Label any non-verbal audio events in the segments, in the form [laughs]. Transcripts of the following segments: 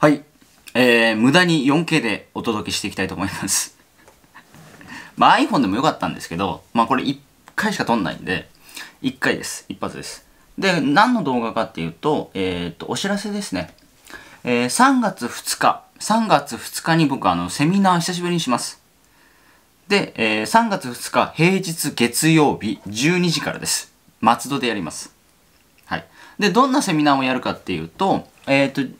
はい。えー、無駄に 4K でお届けしていきたいと思います [laughs] まあ iPhone でもよかったんですけど、まあこれ1回しか撮んないんで、1回です。一発です。で、何の動画かっていうと、えー、っと、お知らせですね。えー、3月2日、3月2日に僕あの、セミナー久しぶりにします。で、えー、3月2日平日月曜日12時からです。松戸でやります。はい。で、どんなセミナーをやるかっていうと、えっ、ー、と、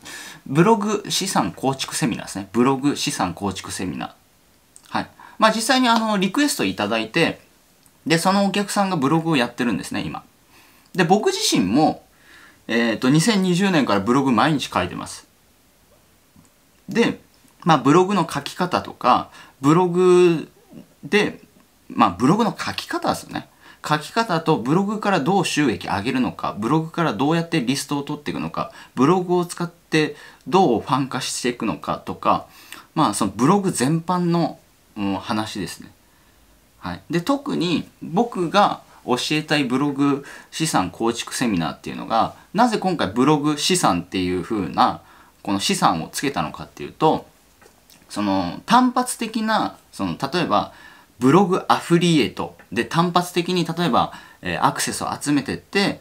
ブログ資産構築セミナーですね。ブログ資産構築セミナー。はい。まあ実際にあの、リクエストいただいて、で、そのお客さんがブログをやってるんですね、今。で、僕自身も、えっ、ー、と、2020年からブログ毎日書いてます。で、まあブログの書き方とか、ブログで、まあブログの書き方ですよね。書き方とブログからどう収益上げるのか、ブログからどうやってリストを取っていくのか、ブログを使ってどうファン化していくのかとか、まあそのブログ全般の、話ですね。はい。で、特に僕が教えたいブログ資産構築セミナーっていうのが、なぜ今回ブログ資産っていう風な、この資産をつけたのかっていうと、その単発的な、その例えば、ブログアフリエイトで単発的に例えば、えー、アクセスを集めてって、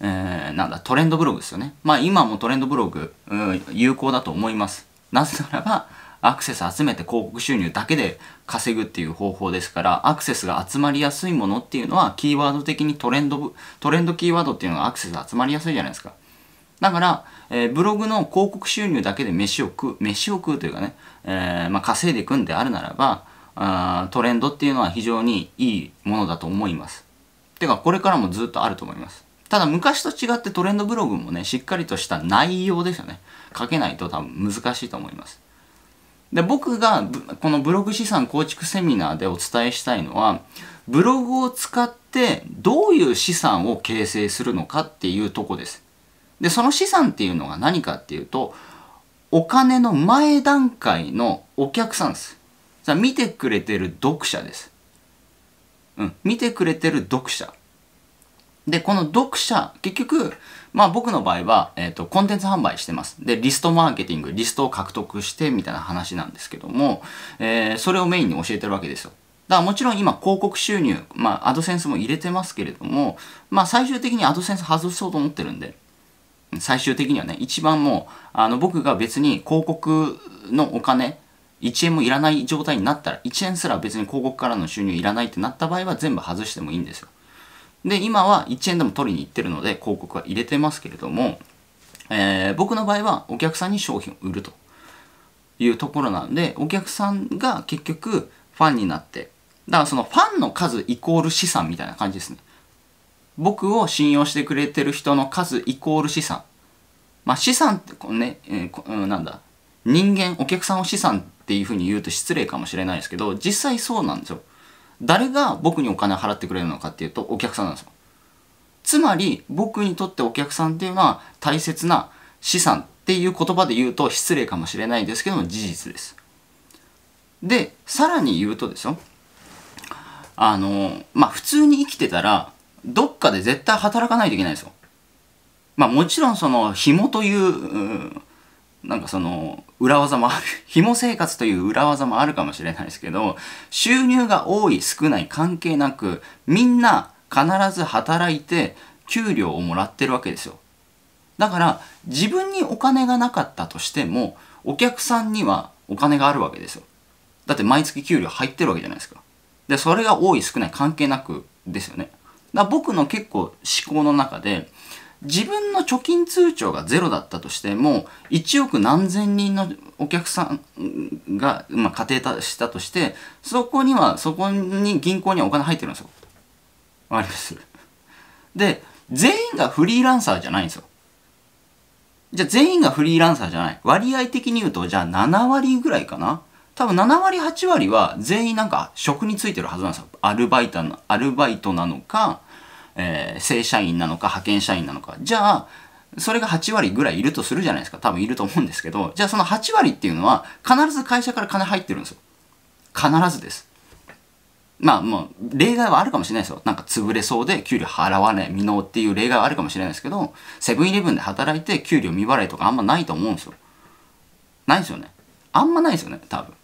えー、なんだトレンドブログですよねまあ今もトレンドブログ、うん、有効だと思いますなぜならばアクセス集めて広告収入だけで稼ぐっていう方法ですからアクセスが集まりやすいものっていうのはキーワード的にトレンドトレンドキーワードっていうのがアクセス集まりやすいじゃないですかだから、えー、ブログの広告収入だけで飯を食う飯を食うというかね、えーまあ、稼いでいくんであるならばあトレンドっていうのは非常にいいものだと思います。てかこれからもずっとあると思います。ただ昔と違ってトレンドブログもね、しっかりとした内容ですよね。書けないと多分難しいと思います。で、僕がこのブログ資産構築セミナーでお伝えしたいのは、ブログを使ってどういう資産を形成するのかっていうとこです。で、その資産っていうのが何かっていうと、お金の前段階のお客さんです。さ見てくれてる読者です。うん、見てくれてる読者。で、この読者、結局、まあ僕の場合は、えっ、ー、と、コンテンツ販売してます。で、リストマーケティング、リストを獲得してみたいな話なんですけども、えー、それをメインに教えてるわけですよ。だからもちろん今広告収入、まあアドセンスも入れてますけれども、まあ最終的にアドセンス外そうと思ってるんで、最終的にはね、一番もう、あの僕が別に広告のお金、1円もいらない状態になったら、1円すら別に広告からの収入いらないってなった場合は全部外してもいいんですよ。で、今は1円でも取りに行ってるので広告は入れてますけれども、えー、僕の場合はお客さんに商品を売るというところなんで、お客さんが結局ファンになって、だからそのファンの数イコール資産みたいな感じですね。僕を信用してくれてる人の数イコール資産。まあ資産ってこうね、えー、こなんだ、人間、お客さんを資産っていうふうに言うと失礼かもしれないですけど、実際そうなんですよ。誰が僕にお金払ってくれるのかっていうと、お客さんなんですよ。つまり、僕にとってお客さんっていうのは大切な資産っていう言葉で言うと失礼かもしれないですけども、事実です。で、さらに言うとですよ。あの、まあ、普通に生きてたら、どっかで絶対働かないといけないんですよ。まあ、もちろんその紐という、うんなんかその裏技もある [laughs] 紐生活という裏技もあるかもしれないですけど収入が多い少ない関係なくみんな必ず働いて給料をもらってるわけですよだから自分にお金がなかったとしてもお客さんにはお金があるわけですよだって毎月給料入ってるわけじゃないですかでそれが多い少ない関係なくですよねだ僕の結構思考の中で自分の貯金通帳がゼロだったとしても1億何千人のお客さんが、まあ、庭定したとしてそこにはそこに銀行にはお金入ってるんですよ。わかりますで全員がフリーランサーじゃないんですよ。じゃあ全員がフリーランサーじゃない。割合的に言うとじゃあ7割ぐらいかな。多分7割8割は全員なんか職についてるはずなんですよ。アルバイトなアルバイトなのかえー、正社員なのか派遣社員なのか。じゃあ、それが8割ぐらいいるとするじゃないですか。多分いると思うんですけど、じゃあその8割っていうのは、必ず会社から金入ってるんですよ。必ずです。まあもう、例外はあるかもしれないですよ。なんか潰れそうで給料払わない、未納っていう例外はあるかもしれないですけど、セブンイレブンで働いて給料未払いとかあんまないと思うんですよ。ないですよね。あんまないですよね、多分。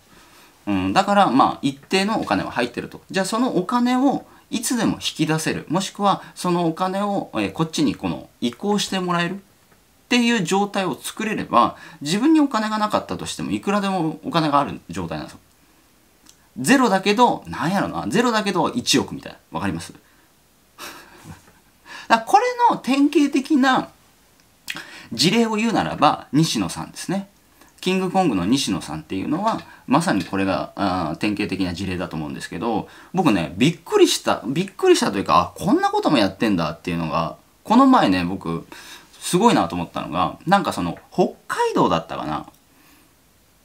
うん、だからまあ一定のお金は入ってると。じゃあそのお金をいつでも引き出せるもしくはそのお金を、えこっちにこの移行してもらえるっていう状態を作れれば自分にお金がなかったとしてもいくらでもお金がある状態なんですよ。ゼロだけど、なんやろな、ゼロだけど1億みたいな。わかります [laughs] だこれの典型的な事例を言うならば、西野さんですね。キングコングの西野さんっていうのはまさにこれがあ典型的な事例だと思うんですけど僕ねびっくりしたびっくりしたというかあこんなこともやってんだっていうのがこの前ね僕すごいなと思ったのがなんかその北海道だったかな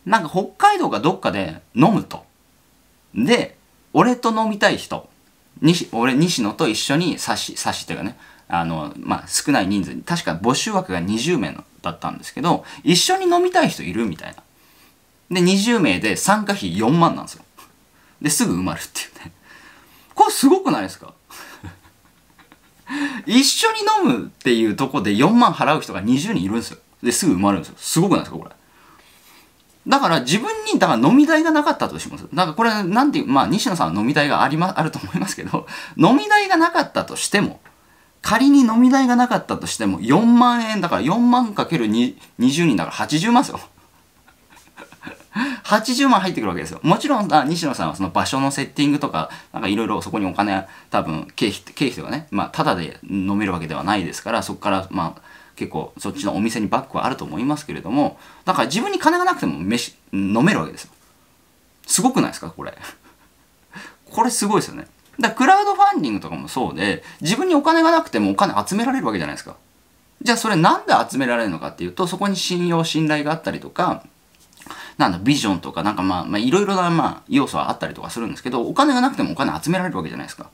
なんか北海道がどっかで飲むと。で俺と飲みたい人西俺西野と一緒に差し差しっていうかねあの、まあ、少ない人数に確か募集枠が20名のだったんですけど、一緒に飲みたい人いるみたいな。で、20名で参加費4万なんですよ。で、すぐ埋まるっていうね。これすごくないですか [laughs] 一緒に飲むっていうとこで4万払う人が20人いるんですよ。で、すぐ埋まるんですよ。すごくないですかこれ。だから自分に、だから飲み代がなかったとします。だからこれ、なんていう、まあ西野さんは飲み代がありま、あると思いますけど、飲み代がなかったとしても、仮に飲み代がなかったとしても4万円だから4万かける20人だから80万ですよ80 [laughs] 万入ってくるわけですよもちろんあ西野さんはその場所のセッティングとかなんかいろいろそこにお金多分経費経費とかねまあただで飲めるわけではないですからそこからまあ結構そっちのお店にバックはあると思いますけれどもだから自分に金がなくても飯飲めるわけですよすごくないですかこれこれすごいですよねだクラウドファンディングとかもそうで、自分にお金がなくてもお金集められるわけじゃないですか。じゃあそれなんで集められるのかっていうと、そこに信用、信頼があったりとか、なんだ、ビジョンとか、なんかまあ、まあ、いろいろな、まあ、要素はあったりとかするんですけど、お金がなくてもお金集められるわけじゃないですか。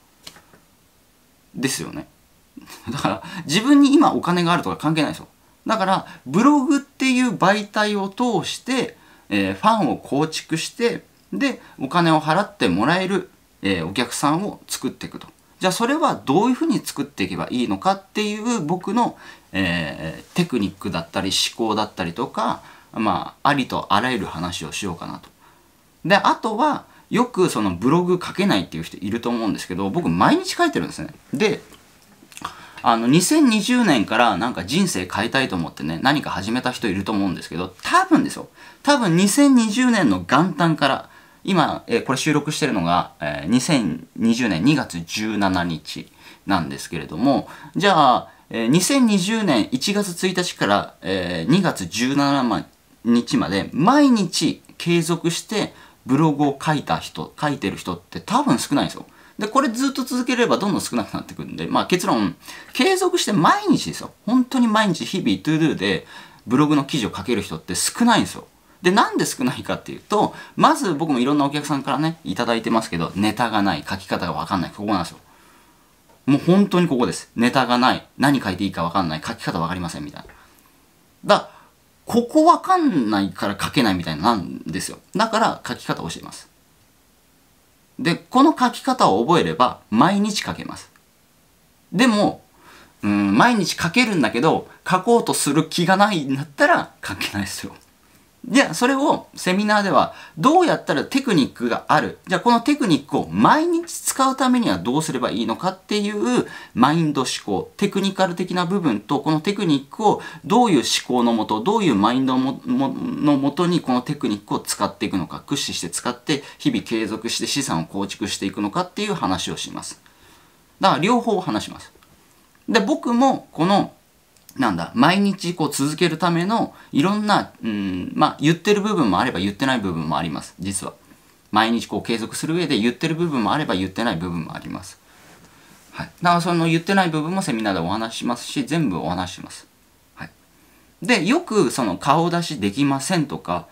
ですよね。[laughs] だから、自分に今お金があるとか関係ないですよ。だから、ブログっていう媒体を通して、えー、ファンを構築して、で、お金を払ってもらえるえー、お客さんを作っていくと。じゃあそれはどういうふうに作っていけばいいのかっていう僕の、えー、テクニックだったり思考だったりとか、まあ、ありとあらゆる話をしようかなと。であとはよくそのブログ書けないっていう人いると思うんですけど僕毎日書いてるんですね。であの2020年からなんか人生変えたいと思ってね何か始めた人いると思うんですけど多分ですよ多分2020年の元旦から今、えー、これ収録してるのが、えー、2020年2月17日なんですけれども、じゃあ、えー、2020年1月1日から、えー、2月17日まで毎日継続してブログを書いた人、書いてる人って多分少ないんですよ。で、これずっと続ければどんどん少なくなってくるんで、まあ結論、継続して毎日ですよ。本当に毎日日々、トゥードゥでブログの記事を書ける人って少ないんですよ。で、なんで少ないかっていうと、まず僕もいろんなお客さんからね、いただいてますけど、ネタがない、書き方がわかんない、ここなんですよ。もう本当にここです。ネタがない、何書いていいかわかんない、書き方わかりません、みたいな。だ、ここわかんないから書けないみたいなんですよ。だから書き方を教えます。で、この書き方を覚えれば、毎日書けます。でも、うん、毎日書けるんだけど、書こうとする気がないんだったら書けないですよ。じゃあそれをセミナーではどうやったらテクニックがある。じゃあこのテクニックを毎日使うためにはどうすればいいのかっていうマインド思考、テクニカル的な部分とこのテクニックをどういう思考のもと、どういうマインドのもとにこのテクニックを使っていくのか、駆使して使って日々継続して資産を構築していくのかっていう話をします。だから両方話します。で、僕もこのなんだ、毎日こう続けるためのいろんな、うん、まあ言ってる部分もあれば言ってない部分もあります、実は。毎日こう継続する上で言ってる部分もあれば言ってない部分もあります。はい。だからその言ってない部分もセミナーでお話しますし、全部お話します。はい。で、よくその顔出しできませんとか、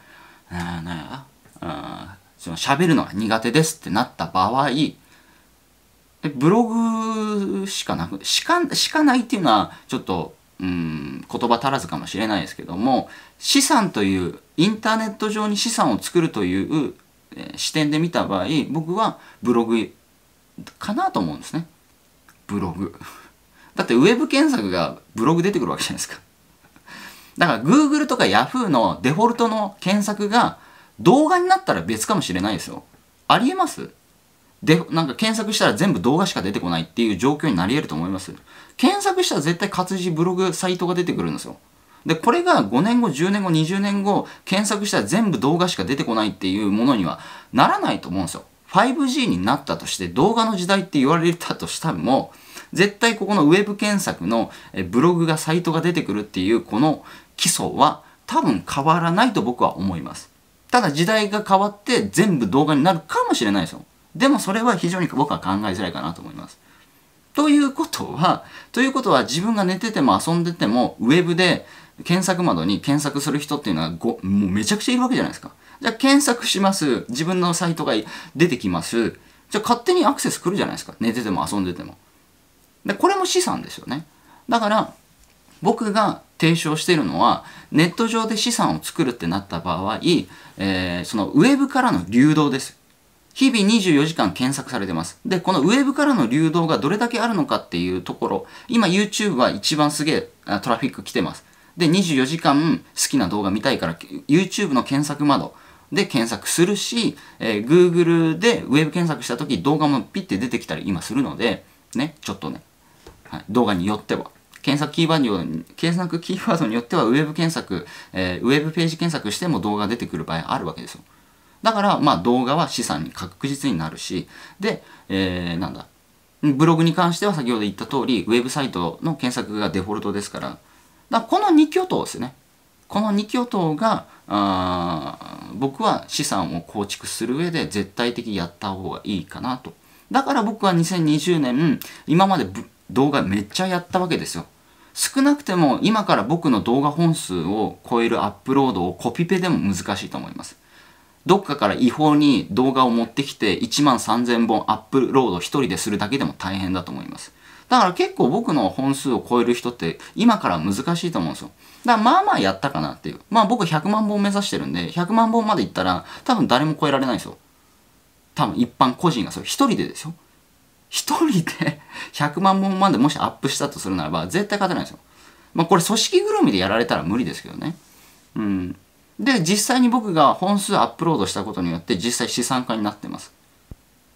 あなんや、あその喋るのが苦手ですってなった場合、ブログしかなく、しか、しかないっていうのはちょっとうん言葉足らずかもしれないですけども資産というインターネット上に資産を作るという、えー、視点で見た場合僕はブログかなと思うんですねブログ [laughs] だってウェブ検索がブログ出てくるわけじゃないですかだから Google とか Yahoo のデフォルトの検索が動画になったら別かもしれないですよありえますで、なんか検索したら全部動画しか出てこないっていう状況になり得ると思います。検索したら絶対活字、ブログ、サイトが出てくるんですよ。で、これが5年後、10年後、20年後、検索したら全部動画しか出てこないっていうものにはならないと思うんですよ。5G になったとして、動画の時代って言われたとしても、絶対ここのウェブ検索のブログがサイトが出てくるっていうこの基礎は多分変わらないと僕は思います。ただ時代が変わって全部動画になるかもしれないですよ。でもそれは非常に僕は考えづらいかなと思います。ということは、ということは自分が寝てても遊んでても、ウェブで検索窓に検索する人っていうのはご、もうめちゃくちゃいるわけじゃないですか。じゃあ検索します。自分のサイトが出てきます。じゃあ勝手にアクセス来るじゃないですか。寝てても遊んでても。で、これも資産ですよね。だから、僕が提唱しているのはネット上で資産を作るってなった場合、えー、そのウェブからの流動です日々24時間検索されてます。で、このウェブからの流動がどれだけあるのかっていうところ、今 YouTube は一番すげえトラフィック来てます。で、24時間好きな動画見たいから、YouTube の検索窓で検索するし、えー、Google でウェブ検索した時動画もピッて出てきたり今するので、ね、ちょっとね、はい、動画によっては。検索キーワードに、検索キーワードによっては、ウェブ検索、えー、ウェブページ検索しても動画が出てくる場合あるわけですよ。だから、まあ、動画は資産に確実になるし、で、えー、なんだ、ブログに関しては先ほど言った通り、ウェブサイトの検索がデフォルトですから、だからこの2挙頭ですね。この2挙頭が、あ僕は資産を構築する上で絶対的にやった方がいいかなと。だから僕は2020年、今まで動画めっちゃやったわけですよ。少なくても今から僕の動画本数を超えるアップロードをコピペでも難しいと思います。どっかから違法に動画を持ってきて1万3000本アップロード1人でするだけでも大変だと思います。だから結構僕の本数を超える人って今から難しいと思うんですよ。だからまあまあやったかなっていう。まあ僕100万本目指してるんで、100万本までいったら多分誰も超えられないんですよ。多分一般個人がそれ一人でですよ。一人で100 [laughs] 万本までもしアップしたとするならば絶対勝てないんですよ。まあこれ組織ぐるみでやられたら無理ですけどね。うん。で、実際に僕が本数アップロードしたことによって実際資産家になってます。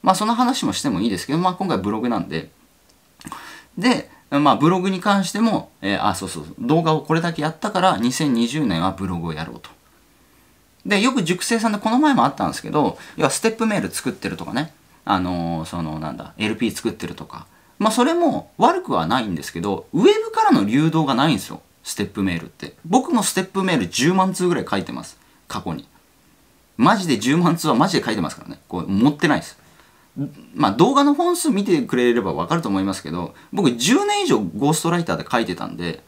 まあその話もしてもいいですけど、まあ今回ブログなんで。で、まあブログに関しても、えー、あ、そうそう、動画をこれだけやったから2020年はブログをやろうと。で、よく熟成さんでこの前もあったんですけど、要はステップメール作ってるとかね、あのー、そのなんだ、LP 作ってるとか、まあそれも悪くはないんですけど、ウェブからの流動がないんですよ。ステップメールって僕もステップメール10万通ぐらい書いてます過去にマジで10万通はマジで書いてますからねこう持ってないですまあ動画の本数見てくれればわかると思いますけど僕10年以上ゴーストライターで書いてたんで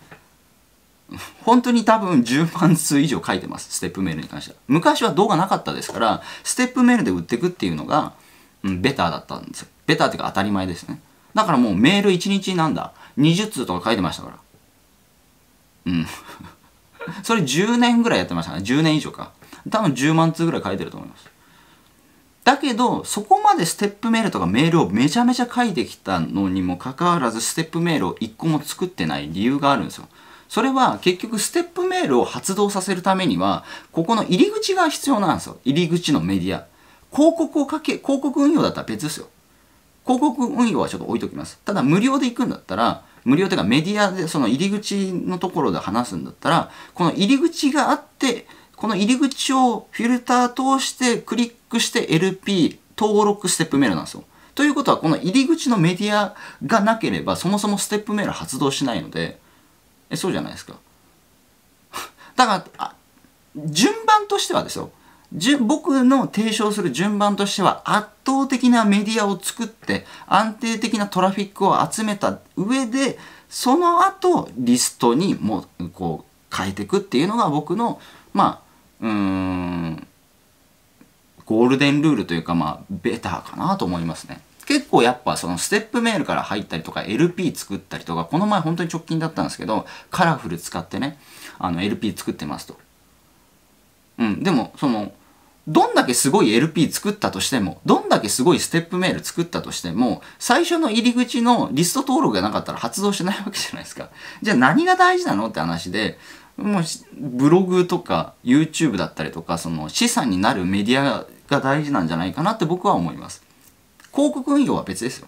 本当に多分10万通以上書いてます。ステップメールに関しては。昔は動画なかったですから、ステップメールで売っていくっていうのが、うん、ベターだったんですよ。ベターっていうか当たり前ですね。だからもうメール1日なんだ。20通とか書いてましたから。うん [laughs] それ10年ぐらいやってましたね10年以上か多分10万通ぐらい書いてると思いますだけどそこまでステップメールとかメールをめちゃめちゃ書いてきたのにもかかわらずステップメールを1個も作ってない理由があるんですよそれは結局ステップメールを発動させるためにはここの入り口が必要なんですよ入り口のメディア広告をかけ広告運用だったら別ですよ広告運用はちょっと置いときますただ無料で行くんだったら無料というかメディアでその入り口のところで話すんだったら、この入り口があって、この入り口をフィルター通してクリックして LP 登録ステップメールなんですよ。ということはこの入り口のメディアがなければそもそもステップメール発動しないので、え、そうじゃないですか。[laughs] だから、順番としてはですよ。僕の提唱する順番としては圧倒的なメディアを作って安定的なトラフィックを集めた上でその後リストにもうこう変えていくっていうのが僕のまあうんゴールデンルールというかまあベターかなと思いますね。結構やっぱそのステップメールから入ったりとか LP 作ったりとかこの前本当に直近だったんですけどカラフル使ってねあの LP 作ってますと。うん、でもそのどんだけすごい LP 作ったとしても、どんだけすごいステップメール作ったとしても、最初の入り口のリスト登録がなかったら発動しないわけじゃないですか。じゃあ何が大事なのって話で、もうブログとか YouTube だったりとか、その資産になるメディアが大事なんじゃないかなって僕は思います。広告運用は別ですよ。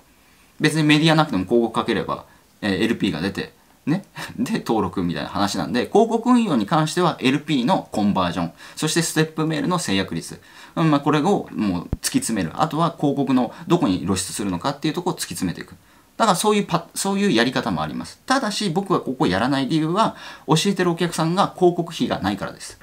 別にメディアなくても広告かければ、え LP が出て、ね、[laughs] で登録みたいな話なんで広告運用に関しては LP のコンバージョンそしてステップメールの制約率、うんまあ、これをもう突き詰めるあとは広告のどこに露出するのかっていうとこを突き詰めていくだからそういうパそういうやり方もありますただし僕はここやらない理由は教えてるお客さんが広告費がないからです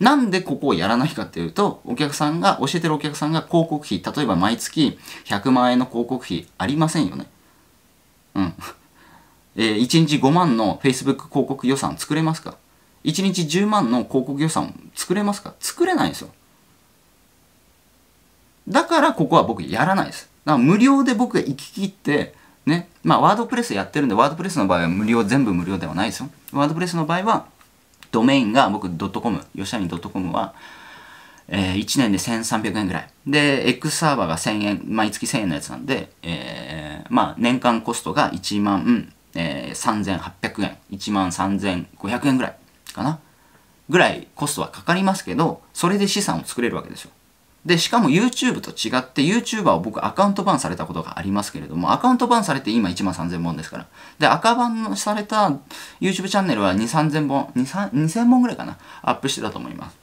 なんでここをやらないかっていうと、お客さんが、教えてるお客さんが広告費、例えば毎月100万円の広告費ありませんよね。えー、1日5万の Facebook 広告予算作れますか ?1 日10万の広告予算作れますか作れないんですよ。だからここは僕やらないです。だから無料で僕が行き切って、ね、まあワードプレスやってるんで、ワードプレスの場合は無料、全部無料ではないですよ。ワードプレスの場合は、ドメインが僕、ドットコム、吉谷ドットコムは、えー、1年で1300円ぐらい。で、X サーバーが1000円、毎月1000円のやつなんで、えー、まあ年間コストが1万えー、3800円、13500円ぐらいかな。ぐらいコストはかかりますけど、それで資産を作れるわけですよ。で、しかも YouTube と違って YouTuber を僕アカウントバンされたことがありますけれども、アカウントバンされて今1万3000本ですから。で、赤バンされた YouTube チャンネルは2、3000本、2、2000本ぐらいかな、アップしてたと思います。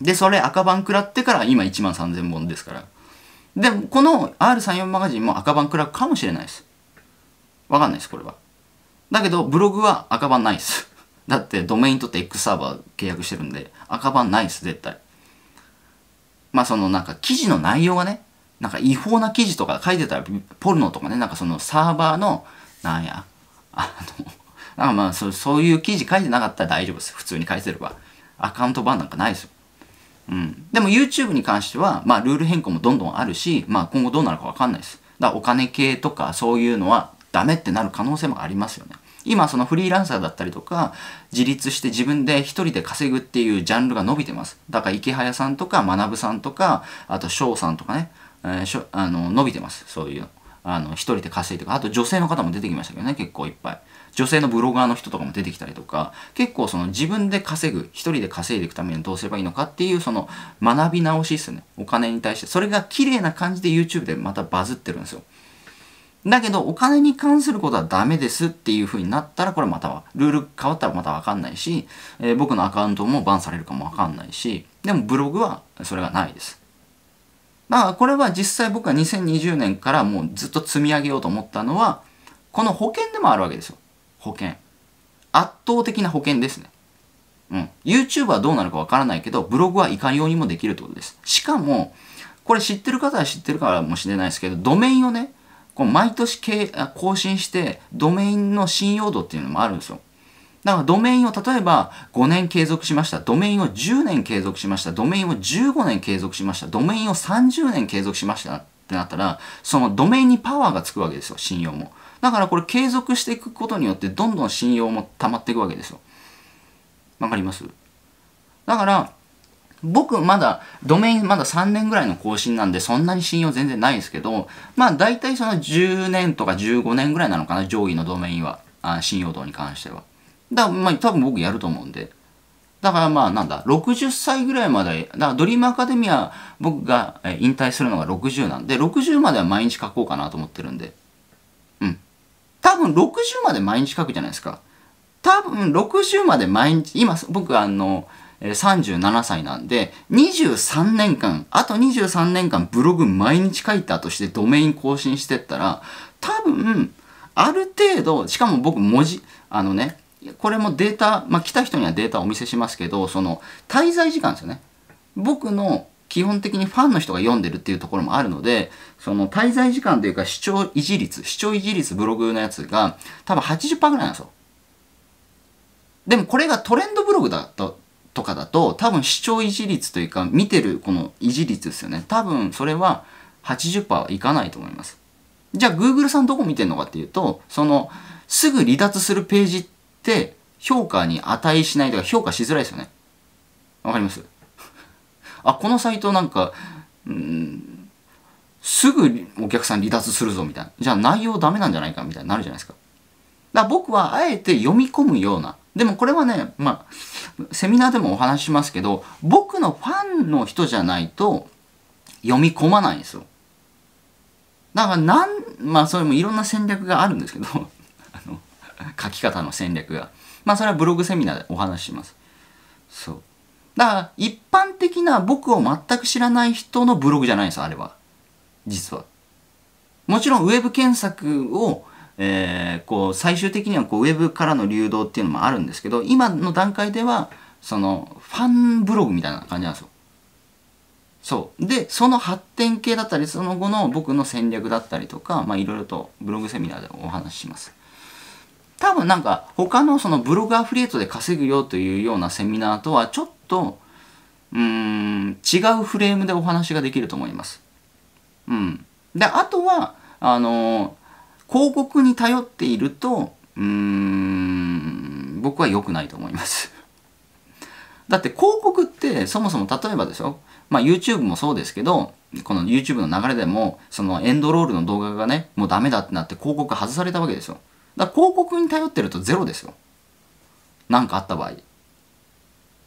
で、それ赤バン食らってから今1万3000本ですから。で、この R34 マガジンも赤バン食らうかもしれないです。わかんないです、これは。だけど、ブログは赤版ないです。だって、ドメイン取って X サーバー契約してるんで、赤版ないです、絶対。まあ、そのなんか記事の内容がね、なんか違法な記事とか書いてたら、ポルノとかね、なんかそのサーバーの、なんや、あの、[laughs] なんかまあそ、そういう記事書いてなかったら大丈夫です。普通に返せれば。アカウント版なんかないですよ。うん。でも YouTube に関しては、まあ、ルール変更もどんどんあるし、まあ、今後どうなるかわかんないです。だからお金系とかそういうのはダメってなる可能性もありますよね。今そのフリーランサーだったりとか自立して自分で一人で稼ぐっていうジャンルが伸びてますだから池早さんとか学さんとかあと翔さんとかね、えー、しょあの伸びてますそういうあの一人で稼いとかあと女性の方も出てきましたけどね結構いっぱい女性のブロガーの人とかも出てきたりとか結構その自分で稼ぐ一人で稼いでいくためにどうすればいいのかっていうその学び直しですねお金に対してそれが綺麗な感じで YouTube でまたバズってるんですよだけどお金に関することはダメですっていう風になったらこれまたはルール変わったらまたわかんないし、えー、僕のアカウントもバンされるかもわかんないしでもブログはそれがないです。だからこれは実際僕は2020年からもうずっと積み上げようと思ったのはこの保険でもあるわけですよ。保険。圧倒的な保険ですね。うん。YouTube はどうなるかわからないけど、ブログはいかようにもできるってことです。しかも、これ知ってる方は知ってるかもしれないですけど、ドメインをね、この毎年更新してドメインの信用度っていうのもあるんですよ。だからドメインを例えば5年継続しました。ドメインを10年継続しました。ドメインを15年継続しました。ドメインを30年継続しましたってなったら、そのドメインにパワーがつくわけですよ、信用も。だからこれ継続していくことによってどんどん信用も溜まっていくわけですよ。わかりますだから、僕まだドメインまだ3年ぐらいの更新なんでそんなに信用全然ないですけどまあ大体その10年とか15年ぐらいなのかな上位のドメインはあ信用度に関してはだからまあ多分僕やると思うんでだからまあなんだ60歳ぐらいまでだからドリームアカデミア僕が引退するのが60なんで60までは毎日書こうかなと思ってるんでうん多分60まで毎日書くじゃないですか多分60まで毎日今僕あの37歳なんで、23年間、あと23年間ブログ毎日書いたとしてドメイン更新してったら、多分、ある程度、しかも僕文字、あのね、これもデータ、まあ、来た人にはデータをお見せしますけど、その、滞在時間ですよね。僕の基本的にファンの人が読んでるっていうところもあるので、その滞在時間というか視聴維持率、視聴維持率ブログのやつが多分80%ぐらいなんですよ。でもこれがトレンドブログだととかだと多分視聴維持率というか見てるこの維持率ですよね多分それは80%いかないと思いますじゃあ Google さんどこ見てるのかっていうとそのすぐ離脱するページって評価に値しないとか評価しづらいですよねわかります [laughs] あこのサイトなんかうんすぐお客さん離脱するぞみたいなじゃあ内容ダメなんじゃないかみたいになるじゃないですかだから僕はあえて読み込むようなでもこれはねまあセミナーでもお話しますけど僕のファンの人じゃないと読み込まないんですよだからなんまあそれもいろんな戦略があるんですけど [laughs] あの書き方の戦略がまあそれはブログセミナーでお話ししますそうだから一般的な僕を全く知らない人のブログじゃないんですよあれは実はもちろんウェブ検索をえー、こう最終的にはこうウェブからの流動っていうのもあるんですけど今の段階ではそのファンブログみたいな感じなんですよ。そう。で、その発展系だったり、その後の僕の戦略だったりとか、まあいろいろとブログセミナーでお話しします。多分なんか他のそのブログアフリエイトで稼ぐよというようなセミナーとはちょっと、うーん、違うフレームでお話ができると思います。うん。で、あとは、あの広告に頼っていると、うーん、僕は良くないと思います [laughs] だって広告ってそもそも例えばでしょまあ YouTube もそうですけど、この YouTube の流れでも、そのエンドロールの動画がね、もうダメだってなって広告外されたわけですよ。だから広告に頼ってるとゼロですよ。何かあった場合。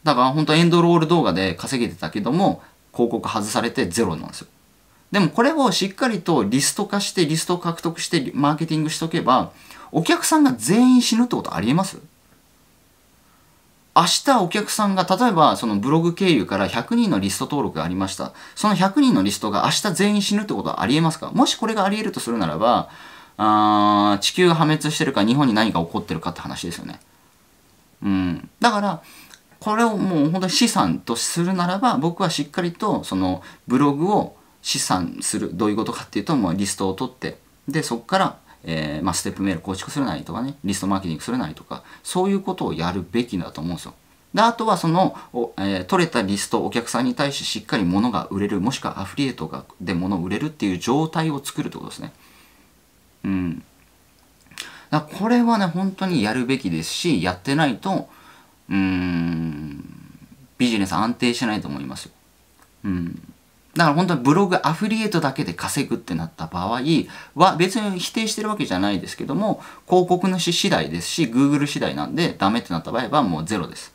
だから本当エンドロール動画で稼げてたけども、広告外されてゼロなんですよ。でもこれをしっかりとリスト化してリストを獲得してマーケティングしとけばお客さんが全員死ぬってことありえます明日お客さんが例えばそのブログ経由から100人のリスト登録がありましたその100人のリストが明日全員死ぬってことはありえますかもしこれがありえるとするならばあ地球が破滅してるか日本に何が起こってるかって話ですよねうんだからこれをもう本当に資産とするならば僕はしっかりとそのブログを試算するどういうことかっていうともうリストを取ってでそこから、えー、まあ、ステップメール構築するなりとかねリストマーケティングするなりとかそういうことをやるべきだと思うんですよ。であとはその、えー、取れたリストお客さんに対してしっかり物が売れるもしくはアフリエイトがで物を売れるっていう状態を作るってことですね。うん。だこれはね本当にやるべきですしやってないとうーんビジネス安定しないと思いますよ。うんだから本当にブログアフリエイトだけで稼ぐってなった場合は別に否定してるわけじゃないですけども広告主次第ですし Google 次第なんでダメってなった場合はもうゼロです。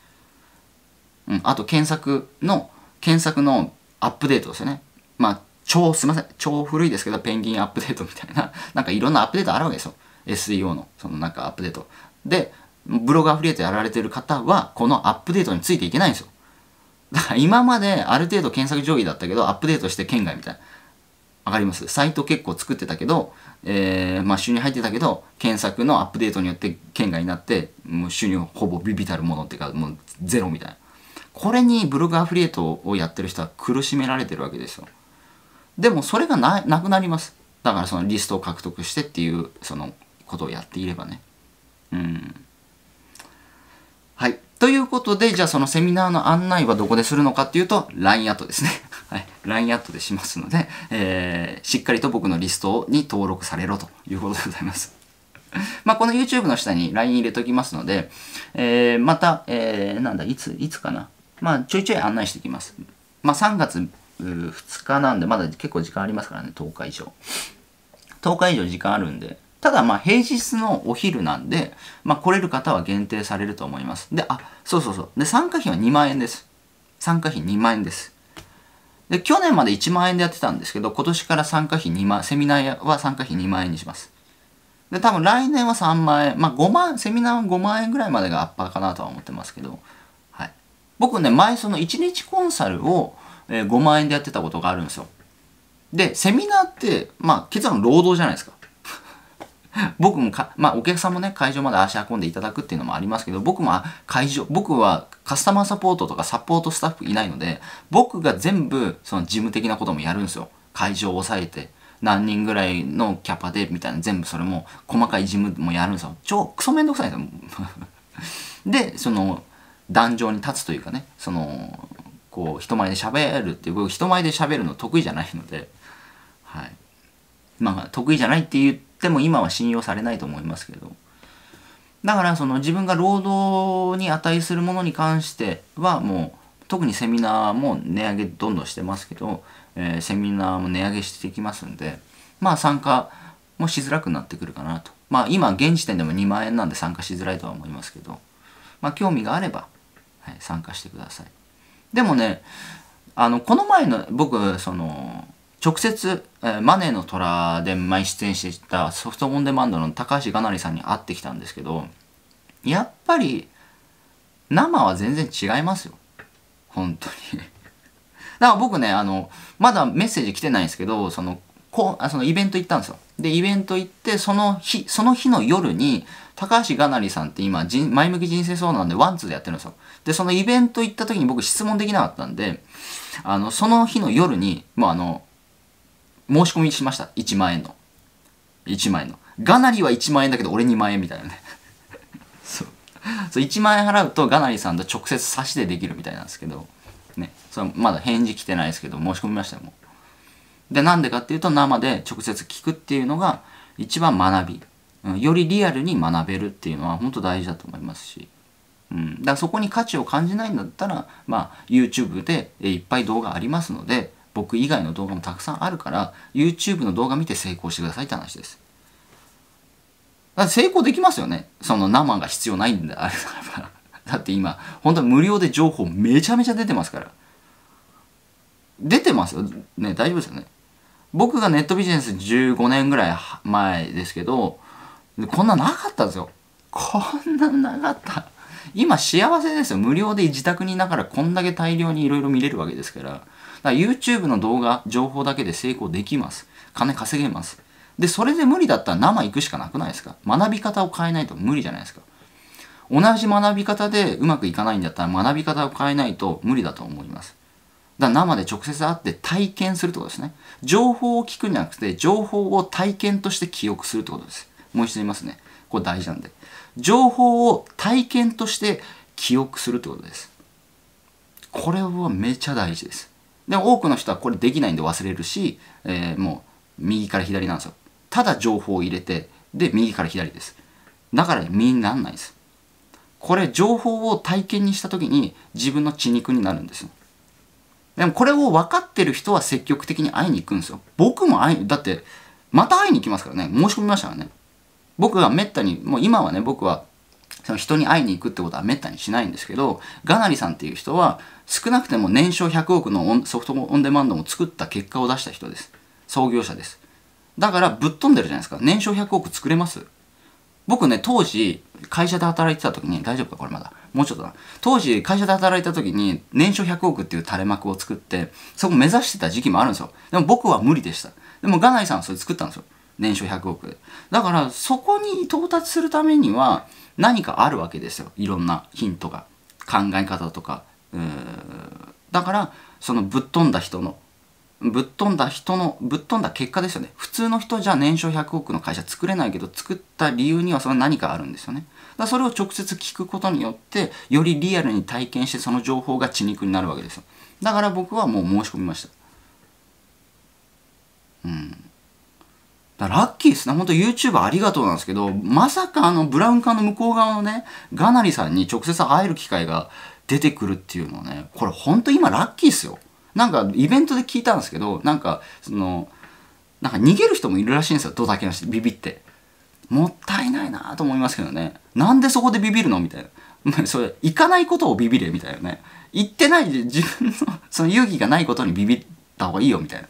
うん、あと検索の検索のアップデートですよね。まあ超すみません超古いですけどペンギンアップデートみたいな [laughs] なんかいろんなアップデートあるわけですよ。SEO のそのなんかアップデート。でブログアフリエイトやられてる方はこのアップデートについていけないんですよ。だから今まである程度検索上位だったけど、アップデートして県外みたいな。わかりますサイト結構作ってたけど、えー、まあ収入入ってたけど、検索のアップデートによって県外になって、もう収入ほぼビビたるものっていうか、もうゼロみたいな。これにブログアフリエイトをやってる人は苦しめられてるわけですよ。でもそれがななくなります。だからそのリストを獲得してっていう、そのことをやっていればね。うん。ということで、じゃあそのセミナーの案内はどこでするのかっていうと、LINE アットですね。[laughs] はい。LINE アットでしますので、えー、しっかりと僕のリストに登録されろということでございます。[laughs] まあ、この YouTube の下に LINE 入れときますので、えー、また、えー、なんだ、いつ、いつかな。まあ、ちょいちょい案内してきます。まあ、3月2日なんで、まだ結構時間ありますからね、10日以上。10日以上時間あるんで、ただまあ平日のお昼なんで、まあ、来れる方は限定されると思います。で、あ、そうそうそう。で、参加費は2万円です。参加費2万円です。で、去年まで1万円でやってたんですけど、今年から参加費2万、セミナーは参加費2万円にします。で、多分来年は3万円、まあ5万、セミナーは5万円ぐらいまでがアッパーかなとは思ってますけど、はい。僕ね、前その1日コンサルを5万円でやってたことがあるんですよ。で、セミナーって、まあ結論労働じゃないですか。[laughs] 僕もか、まあ、お客さんもね、会場まで足運んでいただくっていうのもありますけど、僕も会場、僕はカスタマーサポートとかサポートスタッフいないので、僕が全部、その事務的なこともやるんですよ。会場を抑えて、何人ぐらいのキャパで、みたいな、全部それも、細かい事務もやるんですよ。超、クソめんどくさいんですよ。[laughs] で、その、壇上に立つというかね、その、こう、人前で喋るっていう、僕、人前で喋るの得意じゃないので、はい。まあ、得意じゃないって言って、でも今は信用されないと思いますけどだからその自分が労働に値するものに関してはもう特にセミナーも値上げどんどんしてますけど、えー、セミナーも値上げしていきますんでまあ参加もしづらくなってくるかなとまあ今現時点でも2万円なんで参加しづらいとは思いますけどまあ興味があれば、はい、参加してくださいでもねあのこの前の僕その直接、えー、マネーの虎で前出演していたソフトオンデマンドの高橋がなりさんに会ってきたんですけど、やっぱり、生は全然違いますよ。本当に [laughs] だから僕ね、あの、まだメッセージ来てないんですけど、その、こあそのイベント行ったんですよ。で、イベント行って、その日、その日の夜に、高橋がなりさんって今、前向き人生相談でワンツーでやってるんですよ。で、そのイベント行った時に僕質問できなかったんで、あの、その日の夜に、もうあの、申し込みしました1万円の1万円のがなりは1万円だけど俺2万円みたいなね [laughs] そうそう1万円払うとがなりさんと直接差しでできるみたいなんですけどねそれまだ返事来てないですけど申し込みましたよもうでなんでかっていうと生で直接聞くっていうのが一番学び、うん、よりリアルに学べるっていうのは本当大事だと思いますしうん、だからそこに価値を感じないんだったら、まあ、YouTube でいっぱい動画ありますので僕以外の動画もたくさんあるから YouTube の動画見て成功してくださいって話です。だ成功できますよね。その生が必要ないんであれならば。[laughs] だって今、本当は無料で情報めちゃめちゃ出てますから。出てますよ。ね、大丈夫ですよね。僕がネットビジネス15年ぐらい前ですけど、こんななかったんですよ。こんななかった。今幸せですよ。無料で自宅にいながらこんだけ大量にいろいろ見れるわけですから。だから YouTube の動画、情報だけで成功できます。金稼げます。で、それで無理だったら生行くしかなくないですか学び方を変えないと無理じゃないですか。同じ学び方でうまくいかないんだったら学び方を変えないと無理だと思います。だから生で直接会って体験するってことですね。情報を聞くんじゃなくて、情報を体験として記憶するってことです。もう一度言いますね。これ大事なんで。情報を体験として記憶するってことです。これはめちゃ大事です。で多くの人はこれできないんで忘れるし、えー、もう右から左なんですよただ情報を入れてで右から左ですだから身になんないですこれ情報を体験にした時に自分の血肉になるんですよでもこれを分かってる人は積極的に会いに行くんですよ僕も会いだってまた会いに行きますからね申し込みましたからね僕がめったにもう今はね僕はその人に会いに行くってことはめったにしないんですけどガナリさんっていう人は少なくても年商100億のソフトオンデマンドも作った結果を出した人です創業者ですだからぶっ飛んでるじゃないですか年商100億作れます僕ね当時会社で働いてた時に大丈夫かこれまだもうちょっとだ当時会社で働いた時に年商100億っていう垂れ幕を作ってそこ目指してた時期もあるんですよでも僕は無理でしたでもガナリさんはそれ作ったんですよ年商100億だからそこに到達するためには何かあるわけですよいろんなヒントが考え方とかだからそのぶっ飛んだ人のぶっ飛んだ人のぶっ飛んだ結果ですよね普通の人じゃ年商100億の会社作れないけど作った理由にはそれ何かあるんですよねだそれを直接聞くことによってよりリアルに体験してその情報が血肉になるわけですよだから僕はもう申し込みましたうんラッキーですね。ほんと YouTuber ありがとうなんですけど、まさかあのブラウン管の向こう側のね、ガナリさんに直接会える機会が出てくるっていうのはね、これほんと今ラッキーっすよ。なんかイベントで聞いたんですけど、なんかその、なんか逃げる人もいるらしいんですよ。ドタキャンしてビビって。もったいないなと思いますけどね。なんでそこでビビるのみたいな。それ、行かないことをビビれみたいなね。行ってない自分のその勇気がないことにビビった方がいいよみたいな。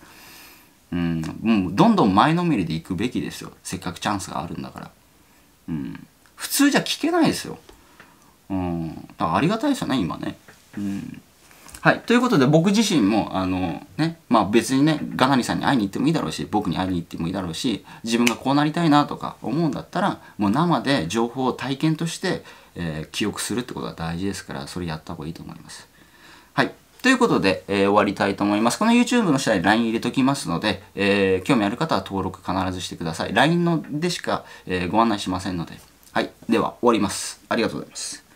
うん、もうどんどん前のめりで行くべきですよせっかくチャンスがあるんだから、うん、普通じゃ聞けないですよ、うん、だからありがたいですよね今ね、うんはい。ということで、僕自身も、あの、ね、まあ別にね、ガナリさんに会いに行ってもいいだろうし、僕に会いに行ってもいいだろうし、自分がこうなりたいなとか思うんだったら、もう生で情報を体験として、えー、記憶するってことが大事ですから、それやった方がいいと思います。ということで、えー、終わりたいと思います。この YouTube の下に LINE 入れときますので、えー、興味ある方は登録必ずしてください。LINE のでしか、えー、ご案内しませんので。はい。では、終わります。ありがとうございます。